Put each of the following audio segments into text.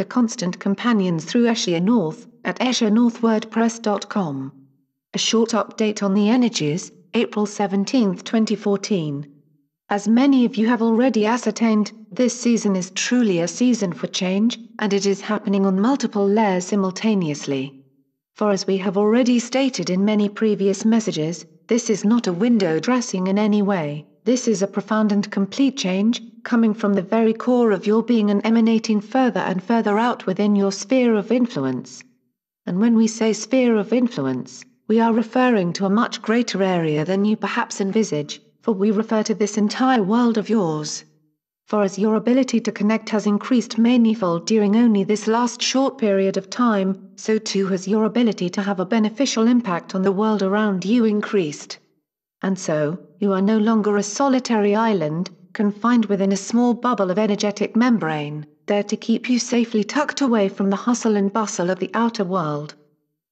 The Constant Companions through Escher North, at eschernorth.wordpress.com. A short update on the energies, April 17, 2014. As many of you have already ascertained, this season is truly a season for change, and it is happening on multiple layers simultaneously. For as we have already stated in many previous messages, this is not a window dressing in any way this is a profound and complete change, coming from the very core of your being and emanating further and further out within your sphere of influence. And when we say sphere of influence, we are referring to a much greater area than you perhaps envisage, for we refer to this entire world of yours. For as your ability to connect has increased manifold during only this last short period of time, so too has your ability to have a beneficial impact on the world around you increased. And so, you are no longer a solitary island, confined within a small bubble of energetic membrane, there to keep you safely tucked away from the hustle and bustle of the outer world.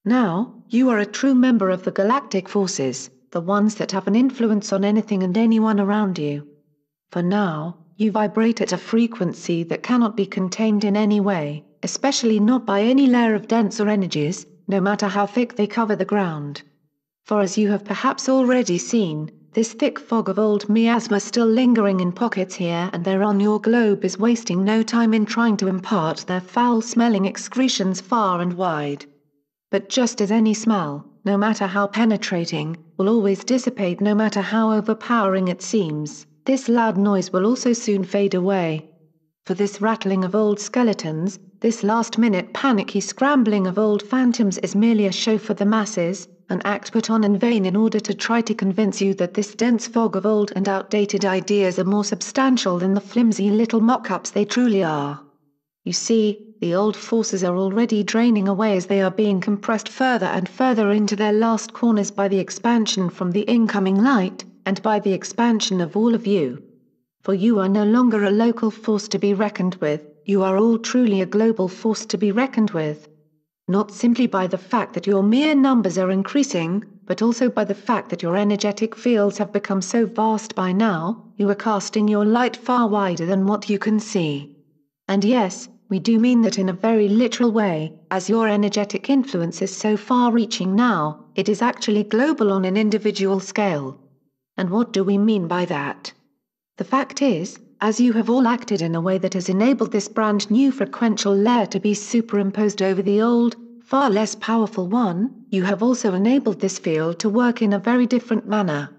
Now, you are a true member of the galactic forces, the ones that have an influence on anything and anyone around you. For now, you vibrate at a frequency that cannot be contained in any way, especially not by any layer of denser energies, no matter how thick they cover the ground. For as you have perhaps already seen, this thick fog of old miasma still lingering in pockets here and there on your globe is wasting no time in trying to impart their foul-smelling excretions far and wide. But just as any smell, no matter how penetrating, will always dissipate no matter how overpowering it seems, this loud noise will also soon fade away. For this rattling of old skeletons, this last-minute panicky scrambling of old phantoms is merely a show for the masses, an act put on in vain in order to try to convince you that this dense fog of old and outdated ideas are more substantial than the flimsy little mock-ups they truly are. You see, the old forces are already draining away as they are being compressed further and further into their last corners by the expansion from the incoming light, and by the expansion of all of you. For you are no longer a local force to be reckoned with, you are all truly a global force to be reckoned with not simply by the fact that your mere numbers are increasing, but also by the fact that your energetic fields have become so vast by now, you are casting your light far wider than what you can see. And yes, we do mean that in a very literal way, as your energetic influence is so far reaching now, it is actually global on an individual scale. And what do we mean by that? The fact is, as you have all acted in a way that has enabled this brand new frequential layer to be superimposed over the old, far less powerful one, you have also enabled this field to work in a very different manner.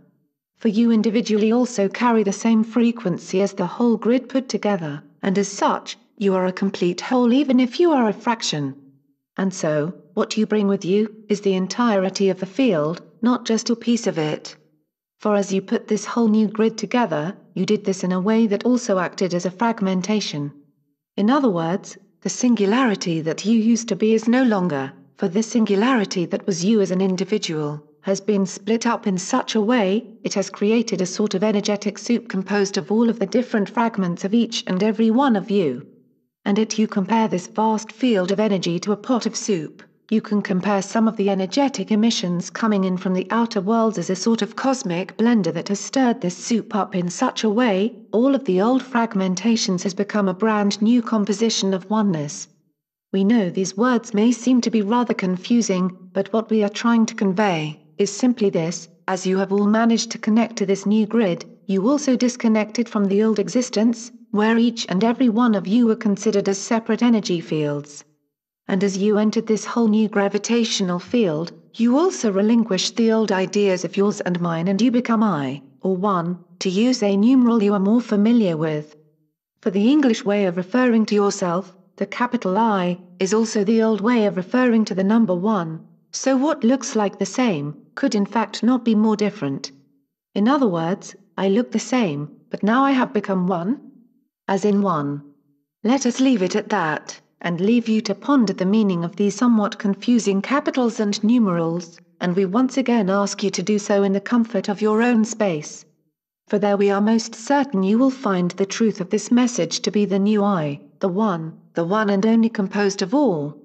For you individually also carry the same frequency as the whole grid put together, and as such, you are a complete whole even if you are a fraction. And so, what you bring with you is the entirety of the field, not just a piece of it. For as you put this whole new grid together, you did this in a way that also acted as a fragmentation. In other words, the singularity that you used to be is no longer, for the singularity that was you as an individual, has been split up in such a way, it has created a sort of energetic soup composed of all of the different fragments of each and every one of you. And it you compare this vast field of energy to a pot of soup, you can compare some of the energetic emissions coming in from the outer worlds as a sort of cosmic blender that has stirred this soup up in such a way, all of the old fragmentations has become a brand new composition of oneness. We know these words may seem to be rather confusing, but what we are trying to convey is simply this, as you have all managed to connect to this new grid, you also disconnected from the old existence, where each and every one of you were considered as separate energy fields and as you entered this whole new gravitational field, you also relinquished the old ideas of yours and mine and you become I, or one, to use a numeral you are more familiar with. For the English way of referring to yourself, the capital I, is also the old way of referring to the number one, so what looks like the same, could in fact not be more different. In other words, I look the same, but now I have become one? As in one. Let us leave it at that and leave you to ponder the meaning of these somewhat confusing capitals and numerals, and we once again ask you to do so in the comfort of your own space. For there we are most certain you will find the truth of this message to be the new I, the one, the one and only composed of all,